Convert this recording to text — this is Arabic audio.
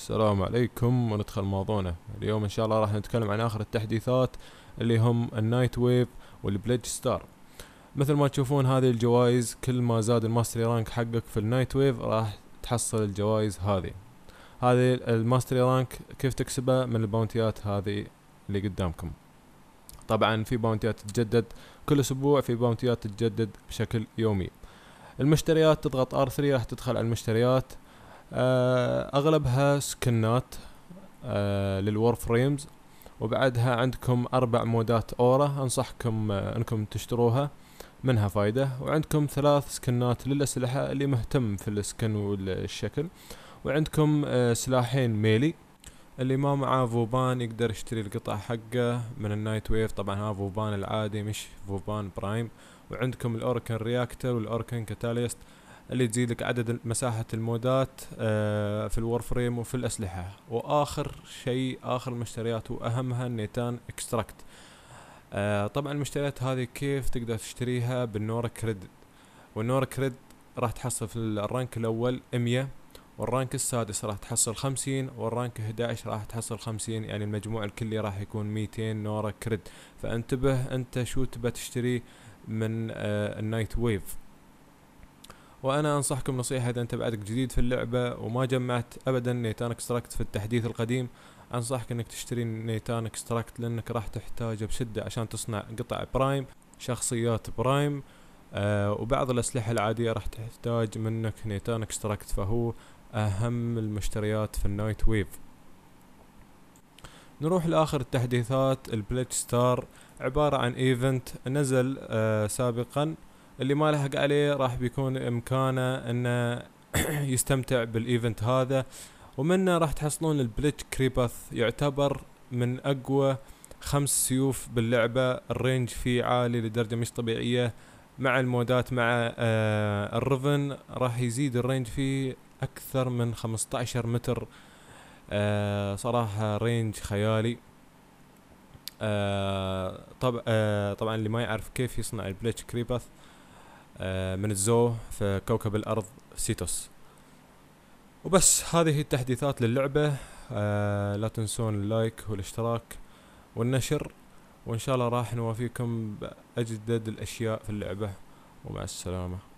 السلام عليكم وندخل موضوعنا اليوم ان شاء الله راح نتكلم عن اخر التحديثات اللي هم النايت ويف والبليدج ستار مثل ما تشوفون هذه الجوائز كل ما زاد الماستري رانك حقك في النايت ويف راح تحصل الجوائز هذه هذه الماستري رانك كيف تكسبه من الباونتيات هذه اللي قدامكم طبعا في باونتيات تتجدد كل اسبوع في باونتيات تتجدد بشكل يومي المشتريات تضغط ار 3 راح تدخل على المشتريات آه، اغلبها سكنات آه، للور فريمز وبعدها عندكم اربع مودات اورا انصحكم آه، انكم تشتروها منها فايدة وعندكم ثلاث سكنات للأسلحة اللي مهتم في السكن والشكل وعندكم سلاحين ميلي اللي ما معاه فوبان يقدر يشتري القطع حقه من النايت ويف طبعا هذا فوبان العادي مش فوبان برايم وعندكم الاوركن رياكتر والاوركن كاتاليست اللي تزيد لك عدد مساحة المودات آه، في الور فريم وفي الأسلحة وآخر شيء آخر المشتريات وأهمها النيتان اكستراكت آه، طبعا المشتريات هذه كيف تقدر تشتريها بالنورا كريد والنورا كريد راح تحصل في الرانك الأول 100 والرانك السادس راح تحصل 50 والرانك 11 راح تحصل 50 يعني المجموع الكلي راح يكون 200 نورا كريد فانتبه انت شو تبى تشتري من آه، النايت ويف وانا انصحكم نصيحة اذا انت بعدك جديد في اللعبة وما جمعت ابدا نيتان اكستراكت في التحديث القديم انصحك انك تشتري نيتان اكستراكت لانك راح تحتاجه بشدة عشان تصنع قطع برايم شخصيات برايم آه وبعض الاسلحة العادية راح تحتاج منك نيتان اكستراكت فهو اهم المشتريات في النايت ويف نروح لاخر التحديثات البليتش ستار عبارة عن ايفنت نزل آه سابقا اللي ما لحق عليه راح بيكون امكانه انه يستمتع بالايفنت هذا ومنه راح تحصلون البليتش كريباث يعتبر من اقوى خمس سيوف باللعبة الرينج فيه عالي لدرجة مش طبيعية مع المودات مع آه، الرفن راح يزيد الرينج فيه اكثر من 15 متر آه، صراحة رينج خيالي آه، طب طبعا اللي ما يعرف كيف يصنع البليتش كريباث آه، من الزو في كوكب الأرض سيتوس وبس هذه هي التحديثات للعبة آه، لا تنسون اللايك والاشتراك والنشر وإن شاء الله راح نوافيكم بأجدد الأشياء في اللعبة ومع السلامة